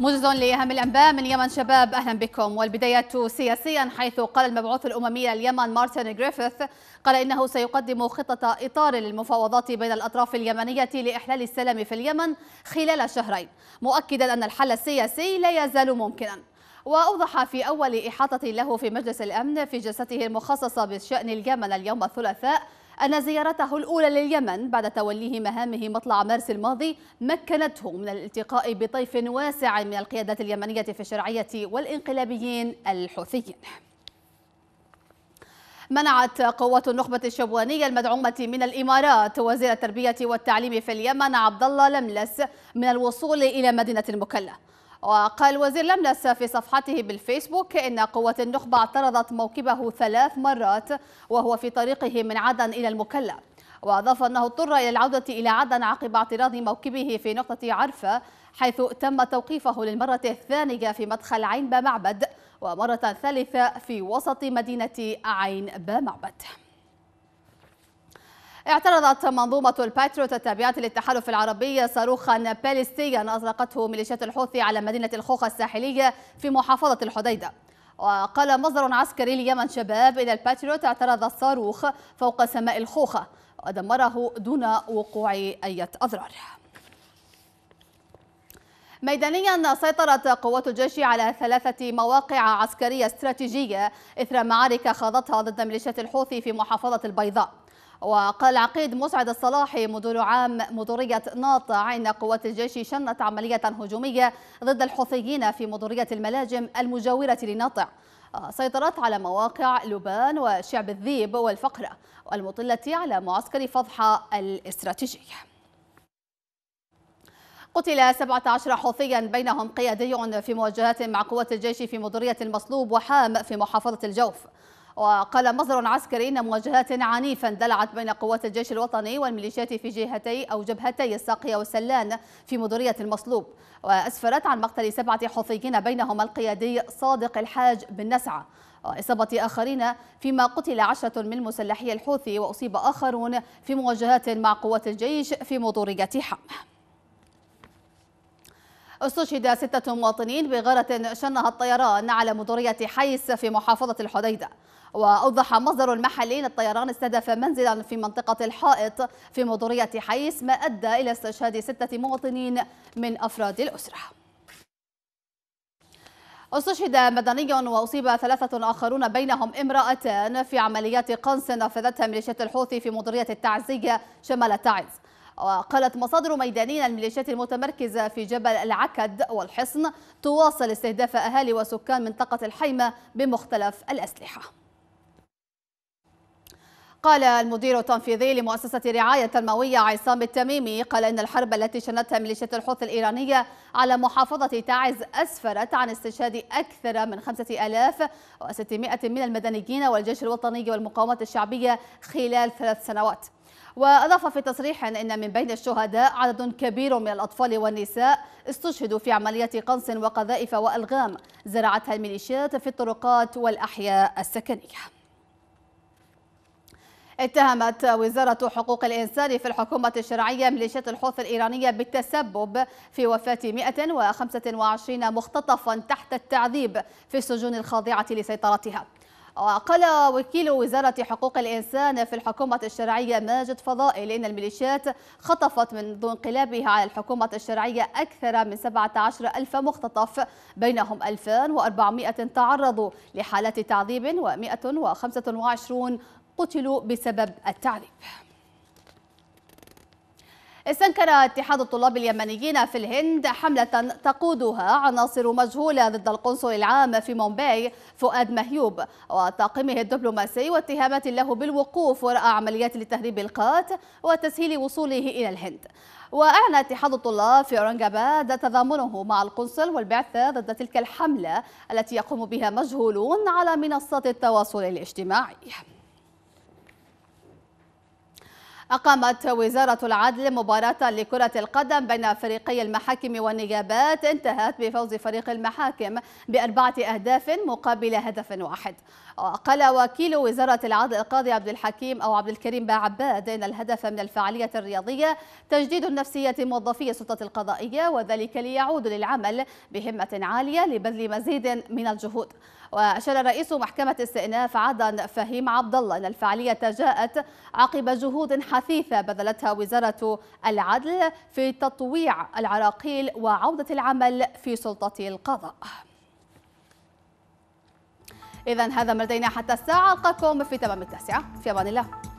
موجز لأهم الأنباء من يمن شباب أهلا بكم والبداية سياسيا حيث قال المبعوث الأممي لليمن مارتن جريفيث قال إنه سيقدم خطة إطار للمفاوضات بين الأطراف اليمنية لإحلال السلام في اليمن خلال شهرين مؤكدا أن الحل السياسي لا يزال ممكنا وأوضح في أول إحاطة له في مجلس الأمن في جلسته المخصصة بشأن اليمن اليوم الثلاثاء أن زيارته الأولى لليمن بعد توليه مهامه مطلع مارس الماضي مكنته من الالتقاء بطيف واسع من القيادات اليمنية في الشرعية والإنقلابيين الحوثيين منعت قوات النخبة الشبوانية المدعومة من الإمارات وزير التربية والتعليم في اليمن عبد الله لملس من الوصول إلى مدينة المكلا وقال وزير لملس في صفحته بالفيسبوك إن قوة النخبة اعترضت موكبه ثلاث مرات وهو في طريقه من عدن إلى المكلا وأضاف أنه اضطر إلى العودة إلى عدن عقب اعتراض موكبه في نقطة عرفة حيث تم توقيفه للمرة الثانية في مدخل عين بامعبد ومرة ثالثة في وسط مدينة عين بامعبد اعترضت منظومة الباتريوت التابعة للتحالف العربي صاروخا باليستيا أطلقته ميليشيات الحوثي على مدينة الخوخة الساحلية في محافظة الحديدة وقال مصدر عسكري ليمن شباب إن الباتريوت اعترض الصاروخ فوق سماء الخوخة ودمره دون وقوع أي أضرار ميدانيا سيطرت قوات الجيش على ثلاثة مواقع عسكرية استراتيجية إثر معارك خاضتها ضد ميليشيات الحوثي في محافظة البيضاء وقال عقيد مسعد الصلاحي مدير عام مديرية ناطة عين قوات الجيش شنت عملية هجومية ضد الحوثيين في مديرية الملاجم المجاورة لناطة آه، سيطرت على مواقع لبان وشعب الذيب والفقرة والمطلة على معسكر فضحة الاستراتيجي قتل 17 حوثيا بينهم قيادي في مواجهات مع قوات الجيش في مديرية المصلوب وحام في محافظة الجوف وقال مصدر عسكري ان مواجهات عنيفه اندلعت بين قوات الجيش الوطني والميليشيات في جهتي او جبهتي الساقيه والسلان في مديريه المصلوب واسفرت عن مقتل سبعه حوثيين بينهم القيادي صادق الحاج بن نسعى وإصابة آخرين فيما قتل عشرة من مسلحي الحوثي وأصيب آخرون في مواجهات مع قوات الجيش في مدورية حماه استشهد ستة مواطنين بغارة شنها الطيران على مدرية حيس في محافظة الحديدة وأوضح مصدر محلي أن الطيران استهدف منزلا في منطقة الحائط في مدرية حيس ما أدى إلى استشهاد ستة مواطنين من أفراد الأسرة استشهد مدني وأصيب ثلاثة آخرون بينهم امرأتان في عمليات قنص نفذتها ميليشيات الحوثي في مديرية التعزية شمال تعز وقالت مصادر ميدانيه الميليشيات المتمركزة في جبل العكد والحصن تواصل استهداف أهالي وسكان منطقة الحيمة بمختلف الأسلحة قال المدير التنفيذي لمؤسسة رعاية تنموية عصام التميمي قال إن الحرب التي شنتها ميليشيات الحوثي الإيرانية على محافظة تعز أسفرت عن استشهاد أكثر من 5600 من المدنيين والجيش الوطني والمقاومة الشعبية خلال ثلاث سنوات وأضاف في تصريح أن من بين الشهداء عدد كبير من الأطفال والنساء استشهدوا في عملية قنص وقذائف وألغام زرعتها الميليشيات في الطرقات والأحياء السكنية اتهمت وزارة حقوق الإنسان في الحكومة الشرعية ميليشيات الحوثي الإيرانية بالتسبب في وفاة 125 مختطفا تحت التعذيب في السجون الخاضعة لسيطرتها قال وكيل وزارة حقوق الإنسان في الحكومة الشرعية ماجد فضائل إن الميليشيات خطفت منذ انقلابها على الحكومة الشرعية أكثر من 17 ألف مختطف بينهم 2400 تعرضوا لحالات تعذيب و125 قتلوا بسبب التعذيب استنكر اتحاد الطلاب اليمنيين في الهند حملة تقودها عناصر مجهولة ضد القنصل العام في مومباي فؤاد مهيوب وطاقمه الدبلوماسي واتهامات له بالوقوف وراء عمليات لتهريب القات وتسهيل وصوله إلى الهند وأعلن اتحاد الطلاب في أورنجاباد تضامنه مع القنصل والبعثة ضد تلك الحملة التي يقوم بها مجهولون على منصات التواصل الاجتماعي أقامت وزارة العدل مباراة لكرة القدم بين فريقي المحاكم والنيابات انتهت بفوز فريق المحاكم بأربعة أهداف مقابل هدف واحد قال وكيل وزارة العدل القاضي عبد الحكيم أو عبد الكريم باعباد إن الهدف من الفعالية الرياضية تجديد النفسية موظفي السلطة القضائية وذلك ليعودوا للعمل بهمة عالية لبذل مزيد من الجهود وأشار رئيس محكمة استئناف عدن فهيم عبد الله أن الفعالية جاءت عقب جهود حثيثة بذلتها وزارة العدل في تطويع العراقيل وعودة العمل في سلطة القضاء إذا هذا ما لدينا حتى الساعة ألقاكم في تمام التاسعة في أمان الله